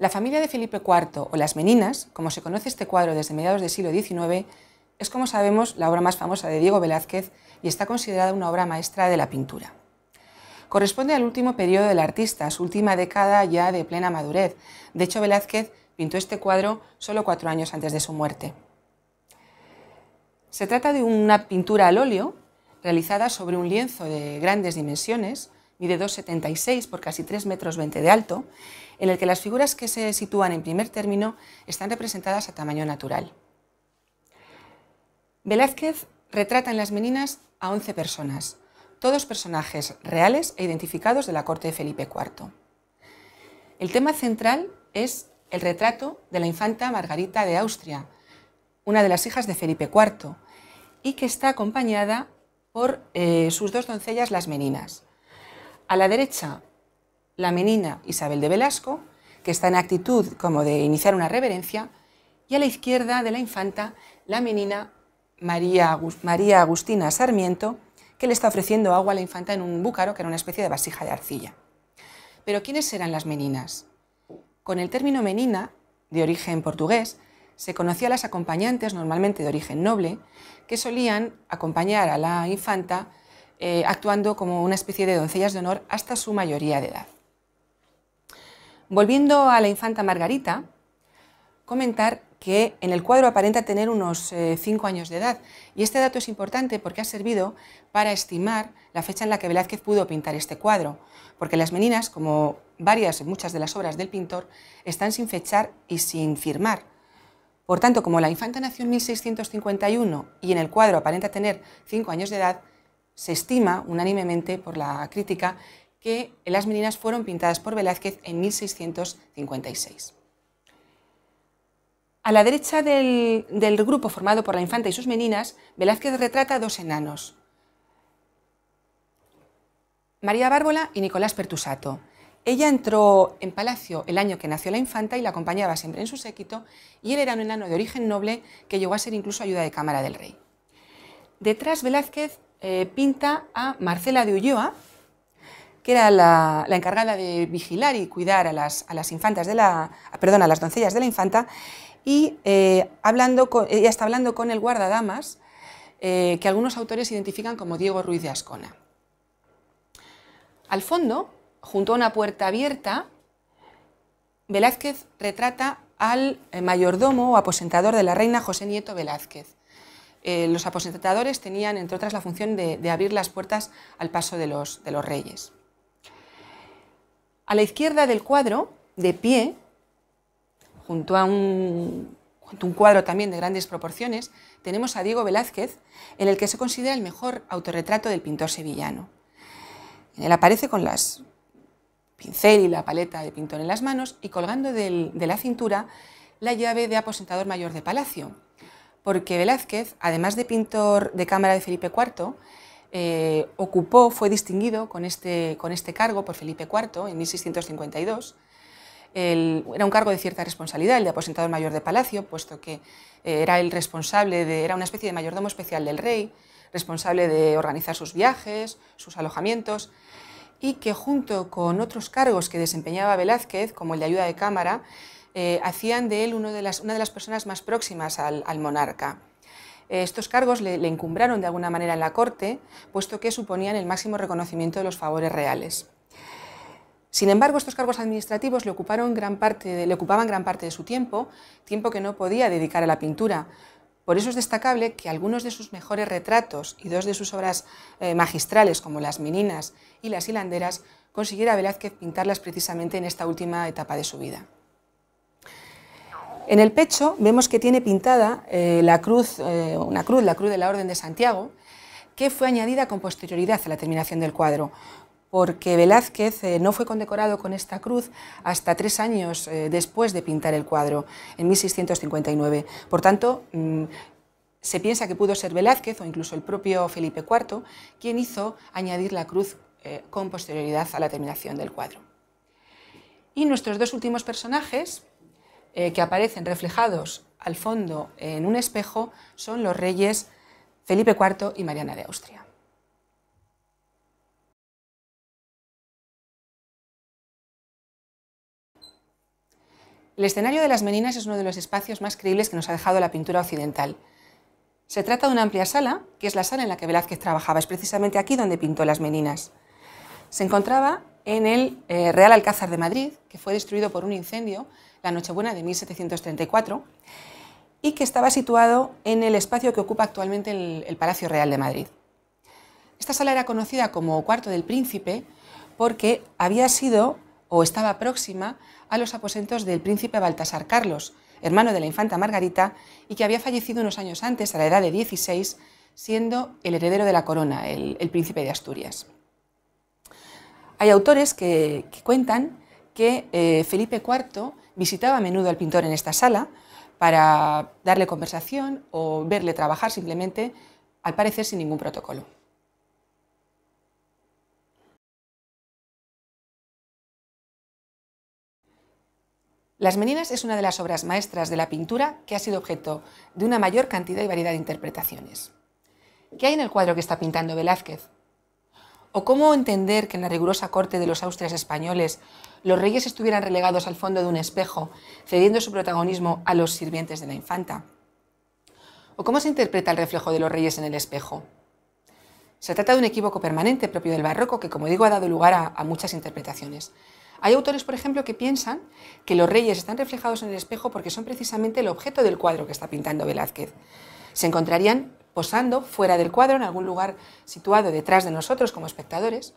La familia de Felipe IV o las Meninas, como se conoce este cuadro desde mediados del siglo XIX, es como sabemos la obra más famosa de Diego Velázquez y está considerada una obra maestra de la pintura. Corresponde al último periodo del artista, su última década ya de plena madurez. De hecho, Velázquez pintó este cuadro solo cuatro años antes de su muerte. Se trata de una pintura al óleo realizada sobre un lienzo de grandes dimensiones, mide 2,76 por casi 3,20 metros de alto, en el que las figuras que se sitúan en primer término están representadas a tamaño natural. Velázquez retrata en Las Meninas a 11 personas, todos personajes reales e identificados de la corte de Felipe IV. El tema central es el retrato de la infanta Margarita de Austria, una de las hijas de Felipe IV, y que está acompañada por eh, sus dos doncellas las Meninas, a la derecha, la menina Isabel de Velasco, que está en actitud como de iniciar una reverencia, y a la izquierda de la infanta, la menina María, Agustina Sarmiento, que le está ofreciendo agua a la infanta en un búcaro, que era una especie de vasija de arcilla. Pero ¿quiénes eran las meninas? Con el término menina, de origen portugués, se conocía a las acompañantes, normalmente de origen noble, que solían acompañar a la infanta eh, actuando como una especie de doncellas de honor hasta su mayoría de edad. Volviendo a la infanta Margarita, comentar que en el cuadro aparenta tener unos 5 eh, años de edad. Y este dato es importante porque ha servido para estimar la fecha en la que Velázquez pudo pintar este cuadro, porque las meninas, como varias, muchas de las obras del pintor, están sin fechar y sin firmar. Por tanto, como la infanta nació en 1651 y en el cuadro aparenta tener 5 años de edad, se estima unánimemente por la crítica que las meninas fueron pintadas por Velázquez en 1656. A la derecha del, grupo formado por la infanta y sus meninas, Velázquez retrata dos enanos, María Bárbola y Nicolás Pertusato. Ella entró en palacio el año que nació la infanta y la acompañaba siempre en su séquito, y él era un enano de origen noble que llegó a ser incluso ayuda de cámara del rey. Detrás Velázquez eh, pinta a Marcela de Ulloa, que era la, encargada de vigilar y cuidar a las, infantas de la, a las doncellas de la infanta, y eh, hablando ella está hablando con el guardadamas, eh, que algunos autores identifican como Diego Ruiz de Ascona. Al fondo, junto a una puerta abierta, Velázquez retrata al mayordomo o aposentador de la reina José Nieto Velázquez, eh, los aposentadores tenían, entre otras, la función de, abrir las puertas al paso de los, reyes. A la izquierda del cuadro, de pie, junto a un cuadro también de grandes proporciones, tenemos a Diego Velázquez, en el que se considera el mejor autorretrato del pintor sevillano. él aparece con las pincel y la paleta de pintor en las manos y colgando de la cintura la llave de aposentador mayor de palacio, porque Velázquez, además de pintor de cámara de Felipe IV, eh, ocupó, fue distinguido con este, con este cargo por Felipe IV en 1652. era un cargo de cierta responsabilidad, el de aposentador mayor de palacio, puesto que eh, era el responsable, de, era una especie de mayordomo especial del rey, responsable de organizar sus viajes, sus alojamientos, y que junto con otros cargos que desempeñaba Velázquez, como el de ayuda de cámara, eh, hacían de él una de las personas más próximas al, monarca. Eh, estos cargos le, encumbraron de alguna manera en la corte, puesto que suponían el máximo reconocimiento de los favores reales. Sin embargo, estos cargos administrativos le, ocuparon gran parte le ocupaban gran parte de su tiempo, tiempo que no podía dedicar a la pintura, por eso es destacable que algunos de sus mejores retratos y dos de sus obras eh, magistrales, como Las Meninas y Las Hilanderas, consiguiera Velázquez pintarlas precisamente en esta última etapa de su vida. En el pecho vemos que tiene pintada eh, la cruz, eh, una cruz, la cruz de la Orden de Santiago, que fue añadida con posterioridad a la terminación del cuadro, porque Velázquez eh, no fue condecorado con esta cruz hasta tres años después de pintar el cuadro, en 1659. Por tanto, mm, se piensa que pudo ser Velázquez o incluso el propio Felipe IV quien hizo añadir la cruz con posterioridad a la terminación del cuadro. Y nuestros dos últimos personajes eh, que aparecen reflejados al fondo en un espejo son los reyes Felipe IV y Mariana de Austria. El escenario de las Meninas es uno de los espacios más creíbles que nos ha dejado la pintura occidental. Se trata de una amplia sala, que es la sala en la que Velázquez trabajaba, es precisamente aquí donde pintó las Meninas. Se encontraba en el eh, Real Alcázar de Madrid, que fue destruido por un incendio la Nochebuena de 1734, y que estaba situado en el espacio que ocupa actualmente el, Palacio Real de Madrid. Esta sala era conocida como Cuarto del Príncipe porque había sido o estaba próxima a los aposentos del príncipe Baltasar Carlos, hermano de la infanta Margarita, y que había fallecido unos años antes, a la edad de 16, siendo el heredero de la corona, el, príncipe de Asturias. Hay autores que, cuentan que eh, Felipe IV visitaba a menudo al pintor en esta sala para darle conversación o verle trabajar simplemente, al parecer sin ningún protocolo. Las Meninas es una de las obras maestras de la pintura que ha sido objeto de una mayor cantidad y variedad de interpretaciones. ¿Qué hay en el cuadro que está pintando Velázquez? ¿O cómo entender que en la rigurosa corte de los austrias españoles los reyes estuvieran relegados al fondo de un espejo, cediendo su protagonismo a los sirvientes de la infanta? ¿O cómo se interpreta el reflejo de los reyes en el espejo? Se trata de un equívoco permanente propio del barroco que, como digo, ha dado lugar a, muchas interpretaciones. Hay autores, por ejemplo, que piensan que los reyes están reflejados en el espejo porque son precisamente el objeto del cuadro que está pintando Velázquez. Se encontrarían posando fuera del cuadro en algún lugar situado detrás de nosotros como espectadores,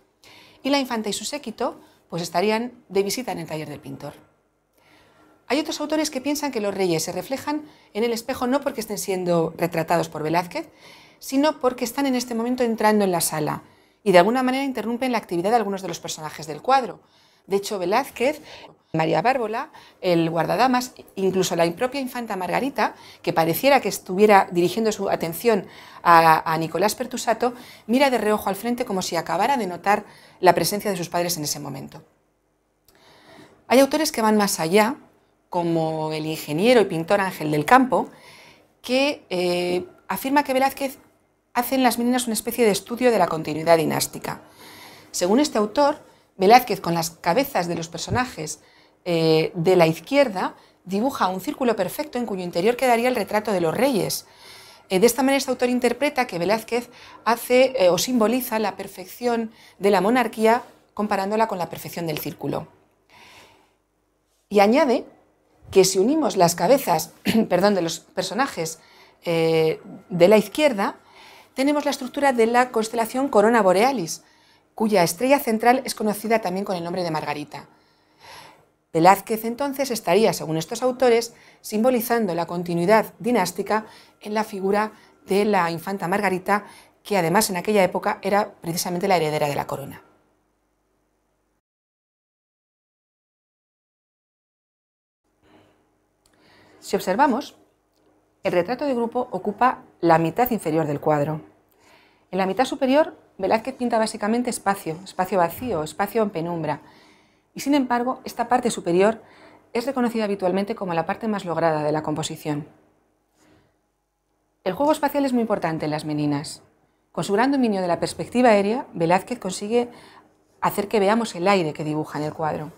y la infanta y su séquito pues estarían de visita en el taller del pintor. Hay otros autores que piensan que los reyes se reflejan en el espejo no porque estén siendo retratados por Velázquez, sino porque están en este momento entrando en la sala y de alguna manera interrumpen la actividad de algunos de los personajes del cuadro, de hecho, Velázquez, María Bárbola, el guardadamas, incluso la propia infanta Margarita, que pareciera que estuviera dirigiendo su atención a, Nicolás Pertusato, mira de reojo al frente como si acabara de notar la presencia de sus padres en ese momento. Hay autores que van más allá, como el ingeniero y pintor Ángel del Campo, que eh, afirma que Velázquez hace en las meninas una especie de estudio de la continuidad dinástica. Según este autor, Velázquez con las cabezas de los personajes eh, de la izquierda dibuja un círculo perfecto en cuyo interior quedaría el retrato de los reyes. Eh, de esta manera este autor interpreta que Velázquez hace eh, o simboliza la perfección de la monarquía comparándola con la perfección del círculo. Y añade que si unimos las cabezas perdón, de los personajes de la izquierda, tenemos la estructura de la constelación Corona Borealis, cuya estrella central es conocida también con el nombre de Margarita. Velázquez entonces estaría, según estos autores, simbolizando la continuidad dinástica en la figura de la infanta Margarita, que además en aquella época era precisamente la heredera de la corona. Si observamos, el retrato de grupo ocupa la mitad inferior del cuadro. En la mitad superior Velázquez pinta básicamente espacio, espacio vacío, espacio en penumbra. Y sin embargo, esta parte superior es reconocida habitualmente como la parte más lograda de la composición. El juego espacial es muy importante en las meninas. Con su gran dominio de la perspectiva aérea, Velázquez consigue hacer que veamos el aire que dibuja en el cuadro.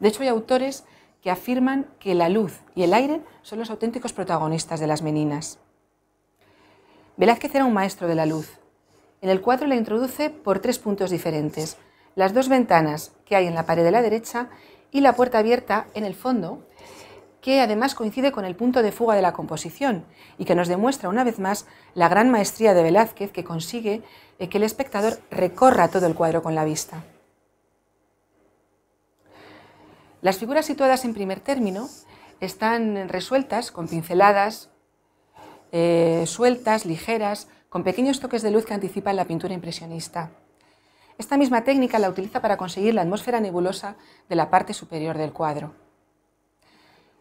De hecho, hay autores que afirman que la luz y el aire son los auténticos protagonistas de las meninas. Velázquez era un maestro de la luz, en el cuadro la introduce por tres puntos diferentes, las dos ventanas que hay en la pared de la derecha y la puerta abierta en el fondo, que además coincide con el punto de fuga de la composición y que nos demuestra una vez más la gran maestría de Velázquez que consigue eh, que el espectador recorra todo el cuadro con la vista. Las figuras situadas en primer término están resueltas con pinceladas eh, sueltas, ligeras, con pequeños toques de luz que anticipan la pintura impresionista. Esta misma técnica la utiliza para conseguir la atmósfera nebulosa de la parte superior del cuadro.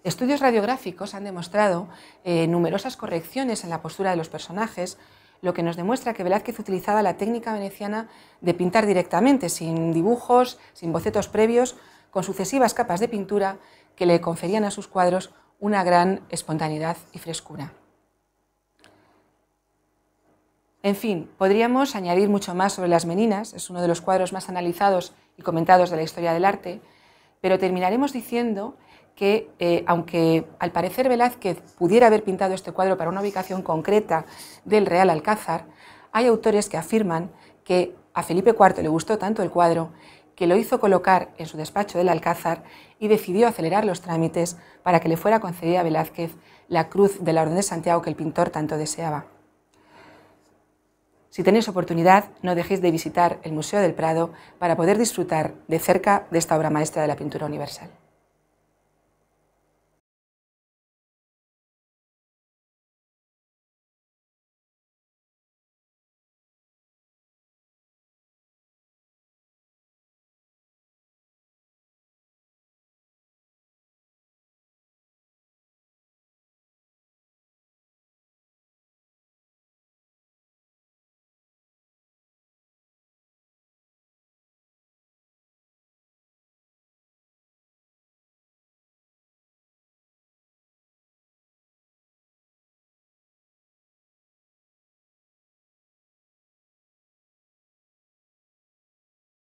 Estudios radiográficos han demostrado eh, numerosas correcciones en la postura de los personajes, lo que nos demuestra que Velázquez utilizaba la técnica veneciana de pintar directamente, sin dibujos, sin bocetos previos, con sucesivas capas de pintura que le conferían a sus cuadros una gran espontaneidad y frescura. En fin, podríamos añadir mucho más sobre las meninas, es uno de los cuadros más analizados y comentados de la historia del arte, pero terminaremos diciendo que, eh, aunque al parecer Velázquez pudiera haber pintado este cuadro para una ubicación concreta del Real Alcázar, hay autores que afirman que a Felipe IV le gustó tanto el cuadro que lo hizo colocar en su despacho del Alcázar y decidió acelerar los trámites para que le fuera concedida a Velázquez la cruz de la Orden de Santiago que el pintor tanto deseaba. Si tenéis oportunidad, no dejéis de visitar el Museo del Prado para poder disfrutar de cerca de esta obra maestra de la pintura universal.